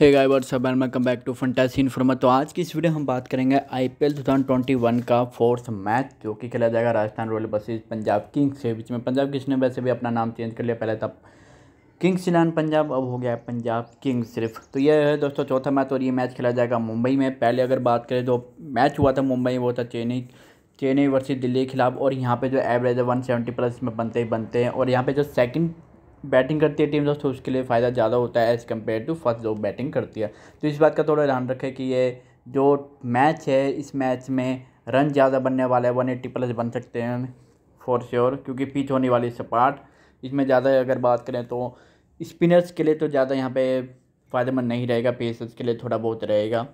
हे guys सब and welcome back to Fantasy Informa तो आज की इस वीडियो हम बात करेंगे आईपीएल 2021 का फोर्थ मैच जो कि खेला जाएगा Rajasthan Royal versus Punjab Kings के बीच में पंजाब किंग्स ने वैसे भी अपना नाम चेंज कर लिया पहले था किंग्स इलेवन पंजाब अब हो गया पंजाब किंग्स सिर्फ तो यह है दोस्तों चौथा मैच और ये मैच खेला जाएगा मुंबई में पहले अगर बात करें जो तो मैच हुआ था मुंबई वो था चेन्नई चेन्नई वर्सेज दिल्ली के खिलाफ और यहाँ पे जो एवरेज है वन सेवेंटी प्लस में बनते ही बनते हैं और यहाँ पे जो सेकंड बैटिंग करती है टीम दोस्तों उसके लिए फ़ायदा ज़्यादा होता है एज़ कम्पेयर टू फर्स्ट जो बैटिंग करती है तो इस बात का थोड़ा ध्यान रखें कि ये जो मैच है इस मैच में रन ज़्यादा बनने वाला है वन एट्टी प्लस बन सकते हैं फॉर श्योर क्योंकि पिच होने वाली सपाट इसमें ज़्यादा अगर बात करें तो स्पिनर्स के लिए तो ज़्यादा यहाँ पे फ़ायदेमंद नहीं रहेगा पेसर्स के लिए थोड़ा बहुत रहेगा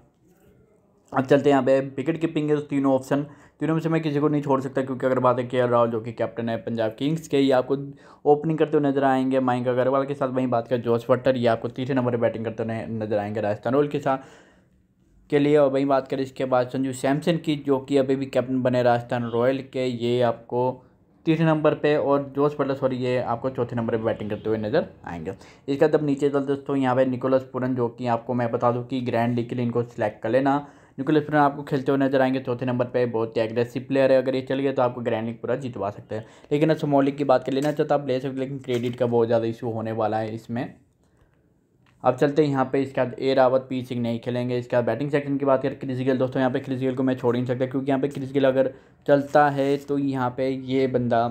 अब चलते हैं यहाँ पे विकेट कीपिंग के तो तीनों ऑप्शन तीनों में से मैं किसी को नहीं छोड़ सकता क्योंकि अगर बात है के राहुल जो कि कैप्टन है पंजाब किंग्स के ये आपको ओपनिंग करते हुए नजर आएंगे मयंक अग्रवाल के साथ वहीं बात करें जोश वट्टर ये आपको तीसरे नंबर पर बैटिंग करते हुए नजर आएंगे राजस्थान रॉयल के साथ के लिए और वहीं बात करें इसके बाद संजू सैमसन की जो कि अभी भी कैप्टन बने राजस्थान रॉयल के ये आपको तीसरे नंबर पे और जोश बटलर सॉरी ये आपको चौथे नंबर पे बैटिंग करते हुए नजर आएंगे इसका जब नीचे चलते दोस्तों यहाँ पे निकोलस पुरन जो कि आपको मैं बता दूँ कि ग्रैंड लीग के लिए इनको सिलेक्ट कर लेना निकोलस प्लेयर आपको खेलते हुए नजर आएंगे चौथे नंबर पर बहुत ही एग्रेसिव प्लेयर है अगर ये चल गया तो आपको ग्रैंड लीग पूरा जितवा सकते हैं लेकिन अच्छा लीग की बात कर लेना चाहता तो आप ले सकते लेकिन क्रेडिट का बहुत ज़्यादा इशू होने वाला है इसमें अब चलते हैं यहाँ पे इसके बाद ए रावत पी सिंह नहीं खेलेंगे इसके बाद बैटिंग सेक्शन की बात करें क्रिस गेल दोस्तों यहाँ पे क्रिस गेल को मैं छोड़ ही नहीं सकता क्योंकि यहाँ पे क्रिस गेल अगर चलता है तो यहाँ पे ये बंदा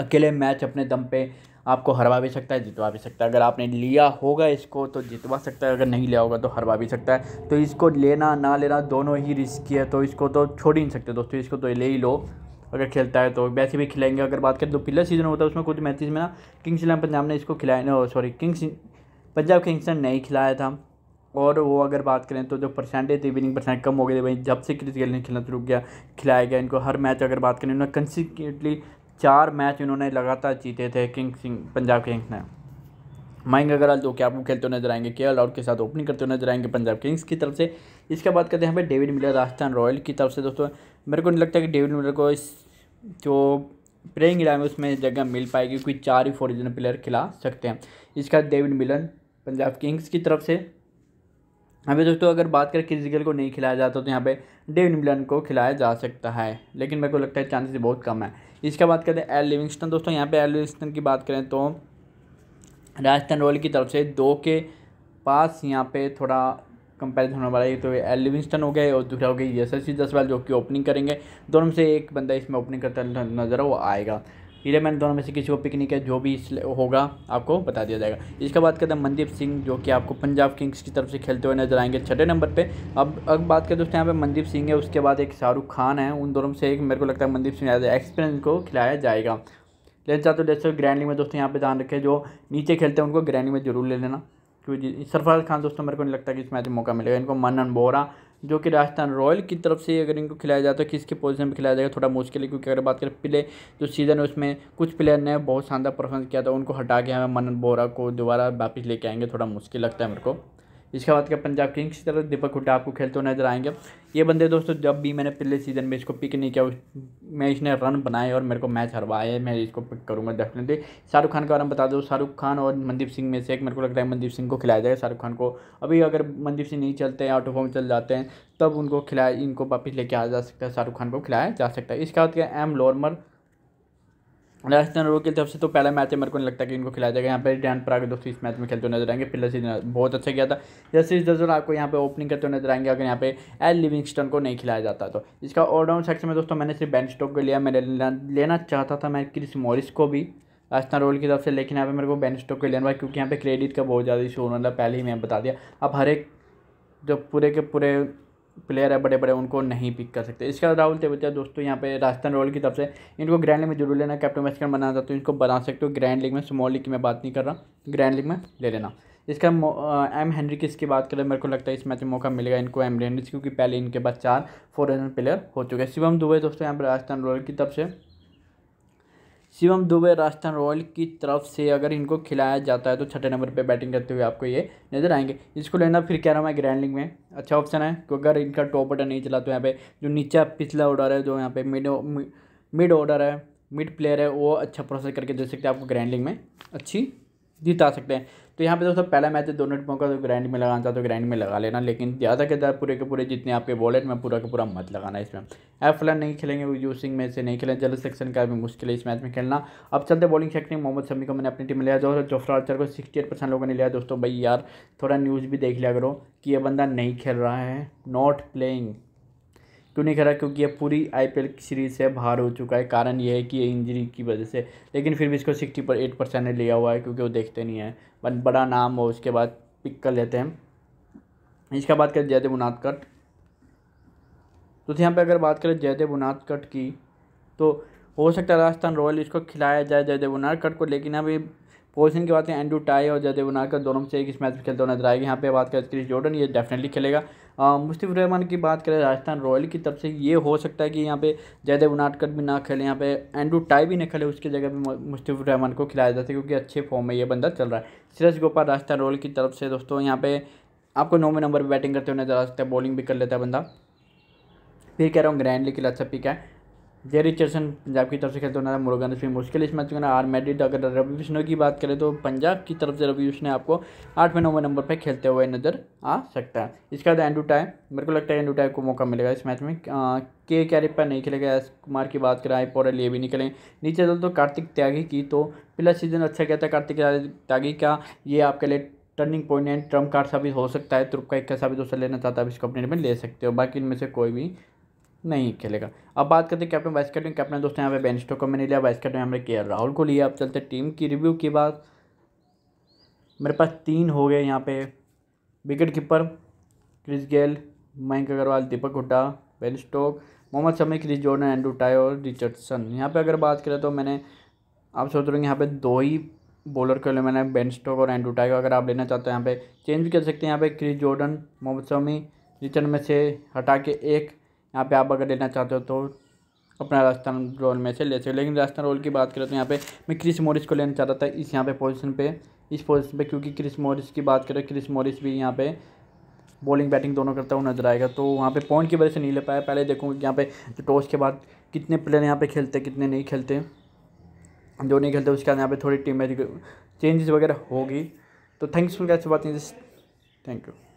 अकेले मैच अपने दम पे आपको हरवा भी सकता है जितवा भी सकता है अगर आपने लिया होगा इसको तो जितवा सकता है अगर नहीं लिया होगा तो हरवा भी सकता है तो इसको लेना ना लेना दोनों ही रिस्की है तो इसको तो छोड़ ही नहीं सकते दोस्तों इसको तो ले ही लो अगर खेलता है तो वैसे भी खिलाएंगे अगर बात करें तो पिछला सीजन होता है उसमें कुछ मैचेज में ना किंग्स इलेवन पंजाब ने इसको खिलाया सॉरी किंग्स पंजाब किंग्स ने नहीं खिलाया था और वो अगर बात करें तो जो परसेंटेज थी विनिंग परसेंट कम हो गई थी भाई जब से क्रिस गेल ने खेलना शुरू किया खिलाया गया इनको हर मैच अगर बात करें उन्होंने कंसिक्यूटली चार मैच इन्होंने लगातार जीते थे किंग्स पंजाब किंग्स ने माइंग अग्रवाल जो कि आपको खेलते नजर आएंगे के राहुल के साथ ओपनिंग करते नजर आएंगे पंजाब किंग्स की तरफ से इसके बाद करते हैं भाई डेविड मिलर राजस्थान रॉयल की तरफ से दोस्तों मेरे को नहीं लगता कि डेविड मिलर को इस जो प्लेइंग इलेवन है उसमें जगह मिल पाएगी क्योंकि चार ही फॉरिजन प्लेयर खिला सकते हैं इसका डेविड मिलन पंजाब किंग्स की तरफ से अभी दोस्तों अगर बात करें क्रिजिकल को नहीं खिलाया जाता तो यहाँ पे डेविड मिलन को खिलाया जा सकता है लेकिन मेरे को लगता है चांसेस बहुत कम है इसका बात करें एल लिविंगस्टन दोस्तों यहाँ पे एल लिविंगस्टन की बात करें तो राजस्थान रॉयल की तरफ से दो के पास यहाँ पे थोड़ा कंपेरिजन होने वाला है तो एल लिविंगस्टन हो गए और दूसरा हो गया यशस्वी e जसवाल जो कि ओपनिंग करेंगे दोनों में से एक बंदा इसमें ओपनिंग करता नजर वो आएगा इलेवन दोनों में से किसी को पिक नहीं किया जो भी होगा आपको बता दिया जाएगा इसके बाद हैं मनदीप सिंह जो कि आपको पंजाब किंग्स की तरफ से खेलते हुए नजर आएंगे छठे नंबर पर अब अब बात करें दोस्तों यहाँ पे मनदीप सिंह है उसके बाद एक शाहरुख खान है उन दोनों से एक मेरे को लगता है मनदीप सिंह एज एक्सपीरियंस को खिलाया जाएगा लेना चाहते हो जैसे ग्रैंडिंग में दोस्तों यहाँ पे ध्यान रखें जो नीचे खेलते हैं उनको ग्रैंडिंग में जरूर ले लेना क्योंकि सरफराज खान दोस्तों मेरे को नहीं लगता कि इस मैच में मौका मिलेगा इनको मनन बोरा जो कि राजस्थान रॉयल की तरफ से अगर इनको खिलाया जाए तो किसके पोजीशन पे खिलाया जाएगा थोड़ा मुश्किल है क्योंकि अगर बात करें प्ले जो सीज़न है उसमें कुछ प्लेयर ने बहुत शानदार परफॉर्मेंस किया था उनको हटा के हमें मनन बोरा को दोबारा वापस लेके आएंगे थोड़ा मुश्किल लगता है मेरे को इसके बाद क्या पंजाब किंग्स की तरफ दीपक हुड्डा आपको खेलते हुए नजर आएंगे ये बंदे दोस्तों जब भी मैंने पिछले सीजन में इसको पिक नहीं किया उस मैं इसने रन बनाए और मेरे को मैच हरवाए मैं इसको पिक करूँगा डेफिनेटली शाहरुख खान के बारे में बता दो शाहरुख खान और मनदीप सिंह में से एक मेरे को लग रहा है मनदीप सिंह को खिलाया जाएगा शाहरुख खान को अभी अगर मनदीप सिंह नहीं चलते हैं ऑटोफॉर्म चल जाते हैं तब उनको खिलाया इनको वापस लेके आ जा सकता है शाहरुख खान को खिलाया जा सकता है इसके बाद क्या एम लॉर्मर राजस्थान रॉयल की तरफ से तो पहला मैच है मेरे को नहीं लगता कि इनको खिलाया जाएगा यहाँ पर ध्यान पराग दोस्तों इस मैच में खेलते हुए नजर आएंगे पिछले सीजन बहुत अच्छा किया था जैसे इस दर्जन आपको यहाँ पे ओपनिंग करते हुए नजर आएंगे अगर यहाँ पे एल लिविंगस्टन को नहीं खिलाया जाता तो इसका ऑलराउंड सेक्शन में दोस्तों मैंने सिर्फ बैन स्टॉक को लिया मैंने लेना चाहता था मैं क्रिस मॉरिस को भी राजस्थान रॉयल की तरफ से लेकिन यहाँ पर मेरे को बैन स्टॉक को लेना क्योंकि यहाँ पे क्रेडिट का बहुत ज़्यादा इशू होने था पहले ही मैं बता दिया अब हर एक जो पूरे के पूरे प्लेयर है बड़े बड़े उनको नहीं पिक कर सकते इसके बाद राहुल तेवतिया दोस्तों यहाँ पे राजस्थान रॉयल की तरफ से इनको ग्रैंड लीग में जरूर लेना कैप्टन बैट्समैन बनाना चाहते हो इनको बना सकते हो ग्रैंड लीग में स्मॉल लीग की मैं बात नहीं कर रहा ग्रैंड लीग में ले लेना इसका एम हेनरी की इसकी बात करें मेरे को लगता है इस मैच में मौका मिलेगा इनको एम रेनरी क्योंकि पहले इनके पास चार फोर प्लेयर हो चुके हैं शिवम दुबे दोस्तों यहाँ पर राजस्थान रॉयल की तरफ से शिवम दुबे राजस्थान रॉयल की तरफ से अगर इनको खिलाया जाता है तो छठे नंबर पे बैटिंग करते हुए आपको ये नजर आएंगे इसको लेना फिर कह रहा हूँ मैं ग्रैंड लिंग में अच्छा ऑप्शन है क्योंकि अगर इनका टॉप ऑर्डर नहीं चला तो यहाँ पे जो नीचा पिछला ऑर्डर है जो यहाँ पे मिड मिड ऑर्डर है मिड प्लेयर है वो अच्छा प्रोसेस करके दे सकते हैं आपको ग्रैंड में अच्छी जीता सकते हैं तो यहाँ पे दोस्तों पहला मैच है दोनों टीमों का तो ग्राइंड में लगाना चाहते हो ग्राइंड में लगा लेना लेकिन ज़्यादा के ज़्यादा पूरे के पूरे जितने आपके बॉलेट में पूरा का पूरा मत लगाना इसमें एफ नहीं खेलेंगे यू सिंह में से नहीं खेलें जल्द सेक्शन का भी मुश्किल है इस मैच में खेलना अब चलते बॉलिंग सेक्शन मोहम्मद शमी को मैंने अपनी टीम में लिया दोस्तों जोफ्रा अचर को सिक्सटी लोगों ने लिया दोस्तों भाई यार थोड़ा न्यूज़ भी देख लिया करो कि ये बंदा नहीं खेल रहा है नॉट प्लेइंग क्यों नहीं खेला क्योंकि ये पूरी आईपीएल की सीरीज़ से बाहर हो चुका है कारण ये है कि ये इंजरी की वजह से लेकिन फिर भी इसको सिक्सटी पर एट परसेंट ने लिया हुआ है क्योंकि वो देखते नहीं है बट बड़ा नाम हो उसके बाद पिक कर लेते हैं इसका बात करें जयदेव उनादकट तो यहाँ पर अगर बात करें जयदेव उनादकट की तो हो सकता है राजस्थान रॉयल इसको खिलाया जाए जयदेव उनादकट को लेकिन अभी पोजिशन की बात है एंडू टाई और जदे नाकर दोनों में से एक इस मैच में खेलते हुए नजर आएगा यहाँ पे बात करें क्रिस जॉर्डन ये डेफिनेटली खेलेगा मुस्तफ़ रहमान की बात करें राजस्थान रॉयल की तरफ से ये हो सकता है कि यहाँ पे जयदेव नाटकर भी ना खेले यहाँ पे एंडू टाई भी ना खेले उसकी जगह भी मुस्तफ़ रहमान को खिलाया जाता है क्योंकि अच्छे फॉर्म में ये बंदा चल रहा है सिरज गोपाल राजस्थान रॉयल की तरफ से दोस्तों यहाँ पे आपको नौवें नंबर पर बैटिंग करते हुए नजर आ सकता है बॉलिंग भी कर लेता है बंदा फिर कह रहा हूँ ग्रैंड लीग अच्छा पिक है जे रिचर्सन पंजाब की तरफ से खेलते हुए ने इसमें मुश्किल इस मैच में आर मेडिड अगर रवि बिश्नो की बात करें तो पंजाब की तरफ से रवि बिश्नो आपको आठवें नौवें नंबर पर खेलते हुए नज़र आ सकता है इसके बाद एंडू टाइम मेरे को लगता है एंडू टाइम को मौका मिलेगा इस मैच में आ, के कैरिप पर नहीं खेलेगा एस कुमार की बात करें आई पॉडल ये भी निकले नीचे दल तो कार्तिक त्यागी की तो पिछला सीजन अच्छा गया था कार्तिक त्यागी का ये आपके लिए turning point and trump card साबित हो सकता है तुर्क का इक्का साबित तो दूसरा लेना चाहता है आप इसको अपने में ले सकते हो बाकी इनमें से कोई भी नहीं खेलेगा अब बात करते हैं कैप्टन वाइस कैप्टन कैप्टन दोस्तों यहाँ पे बेन स्टोक को मैंने लिया वाइस कैप्टन हमने के राहुल को लिया अब चलते टीम की रिव्यू की बात मेरे पास तीन हो गए यहाँ पे wicket keeper Chris Gayle Mayank Agarwal Deepak Hooda Ben Stoke Mohammed Shami Chris Jordan Andrew Tye और रिचर्डसन यहाँ पर अगर बात करें तो मैंने आप सोच रहे हो यहाँ पर दो ही बॉलर के लिए मैंने बेन स्टोक और एंड्रू टाई अगर आप लेना चाहते हो यहाँ पर चेंज कर सकते हैं यहाँ पर Chris Jordan Mohammed Shami Richard में से हटा के एक यहाँ पे आप अगर लेना चाहते हो तो अपना राजस्थान रोल में से ले सकते लेकिन राजस्थान रोल की बात करें तो यहाँ पे मैं क्रिस मोरिस को लेना चाहता था इस यहाँ पे पोजीशन पे इस पोजीशन पे क्योंकि क्रिस मोरिस की बात करें क्रिस मोरिस भी यहाँ पे बॉलिंग बैटिंग दोनों करता हुआ नजर आएगा तो वहाँ पर पॉइंट की वजह से नहीं ले पाया पहले देखूँगा कि यहाँ पे टॉस के बाद कितने प्लेयर यहाँ पर खेलते कितने नहीं खेलते जो नहीं खेलते उसके बाद यहाँ पर थोड़ी टीम में चेंजेस वगैरह होगी तो थैंक्स फॉर कैसे बात थैंक यू